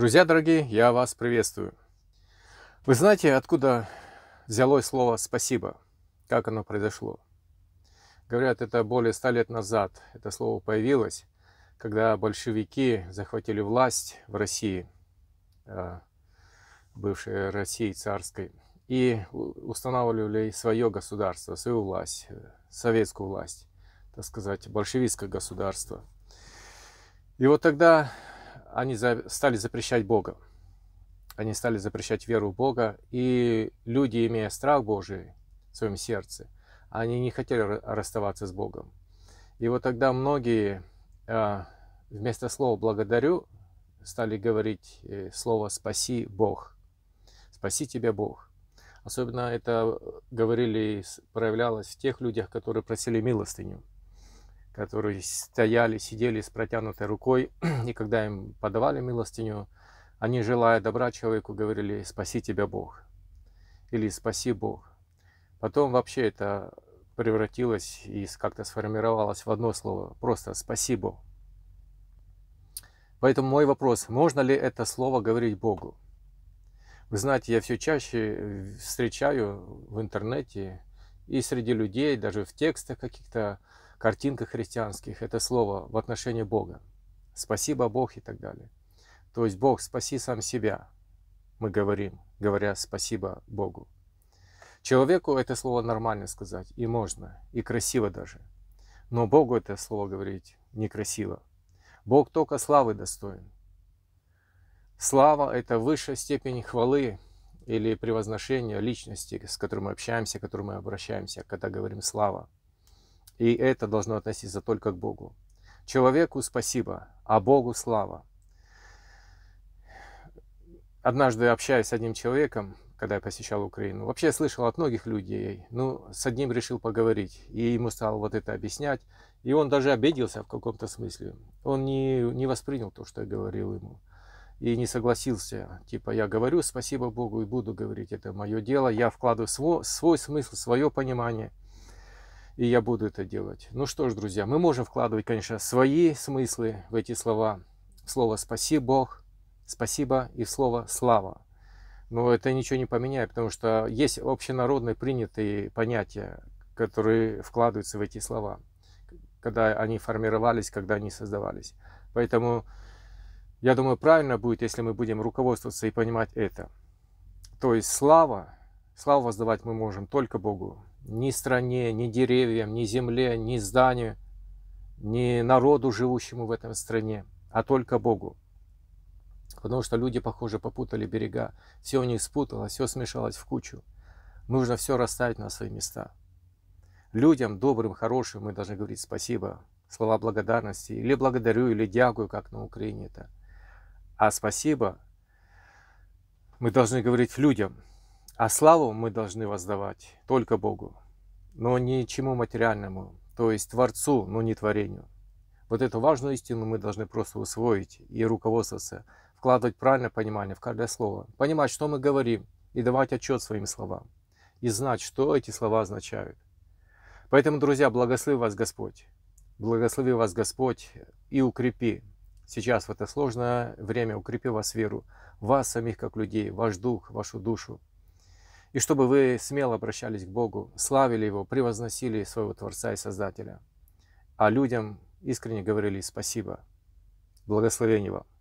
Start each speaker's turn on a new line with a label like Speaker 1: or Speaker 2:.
Speaker 1: Друзья дорогие, я вас приветствую. Вы знаете, откуда взялось слово «спасибо», как оно произошло? Говорят, это более ста лет назад это слово появилось, когда большевики захватили власть в России, э, бывшей России царской, и устанавливали свое государство, свою власть, э, советскую власть, так сказать, большевистское государство. И вот тогда они за, стали запрещать Бога. Они стали запрещать веру в Бога. И люди, имея страх Божий в своем сердце, они не хотели расставаться с Богом. И вот тогда многие а, вместо слова «благодарю» стали говорить э, слово «спаси Бог». «Спаси тебя Бог». Особенно это э, говорили и проявлялось в тех людях, которые просили милостыню которые стояли, сидели с протянутой рукой, и когда им подавали милостыню, они, желая добра человеку, говорили «Спаси тебя Бог» или «Спаси Бог». Потом вообще это превратилось и как-то сформировалось в одно слово, просто «Спасибо». Поэтому мой вопрос, можно ли это слово говорить Богу? Вы знаете, я все чаще э, встречаю в интернете и среди людей, даже в текстах каких-то картинка христианских это слово в отношении Бога. Спасибо Бог и так далее. То есть Бог, спаси сам себя, мы говорим, говоря спасибо Богу. Человеку это слово нормально сказать, и можно, и красиво даже. Но Богу это слово говорить некрасиво. Бог только славы достоин. Слава – это высшая степень хвалы или превозношения личности, с которой мы общаемся, к которой мы обращаемся, когда говорим «слава». И это должно относиться только к Богу. Человеку спасибо, а Богу слава. Однажды общаюсь с одним человеком, когда я посещал Украину, вообще я слышал от многих людей, ну, с одним решил поговорить, и ему стал вот это объяснять, и он даже обиделся в каком-то смысле. Он не, не воспринял то, что я говорил ему, и не согласился. Типа, я говорю спасибо Богу и буду говорить, это мое дело, я вкладываю свой, свой смысл, свое понимание – и я буду это делать. Ну что ж, друзья, мы можем вкладывать, конечно, свои смыслы в эти слова. слово «спаси Бог», «спасибо» и слово «слава». Но это ничего не поменяет, потому что есть общенародные принятые понятия, которые вкладываются в эти слова, когда они формировались, когда они создавались. Поэтому я думаю, правильно будет, если мы будем руководствоваться и понимать это. То есть слава, славу воздавать мы можем только Богу, ни стране, ни деревьям, ни земле, ни зданию, ни народу, живущему в этом стране, а только Богу. Потому что люди, похоже, попутали берега. Все у них спуталось, все смешалось в кучу. Нужно все расставить на свои места. Людям, добрым, хорошим, мы должны говорить спасибо, слова благодарности. Или благодарю, или дягую, как на Украине это. А спасибо мы должны говорить людям – а славу мы должны воздавать только Богу, но не чему материальному, то есть Творцу, но не творению. Вот эту важную истину мы должны просто усвоить и руководствоваться, вкладывать правильное понимание в каждое слово, понимать, что мы говорим, и давать отчет своим словам, и знать, что эти слова означают. Поэтому, друзья, благослови вас Господь, благослови вас Господь и укрепи. Сейчас в это сложное время укрепи вас веру, вас самих как людей, ваш дух, вашу душу и чтобы вы смело обращались к Богу, славили Его, превозносили своего Творца и Создателя, а людям искренне говорили спасибо, благословение вам.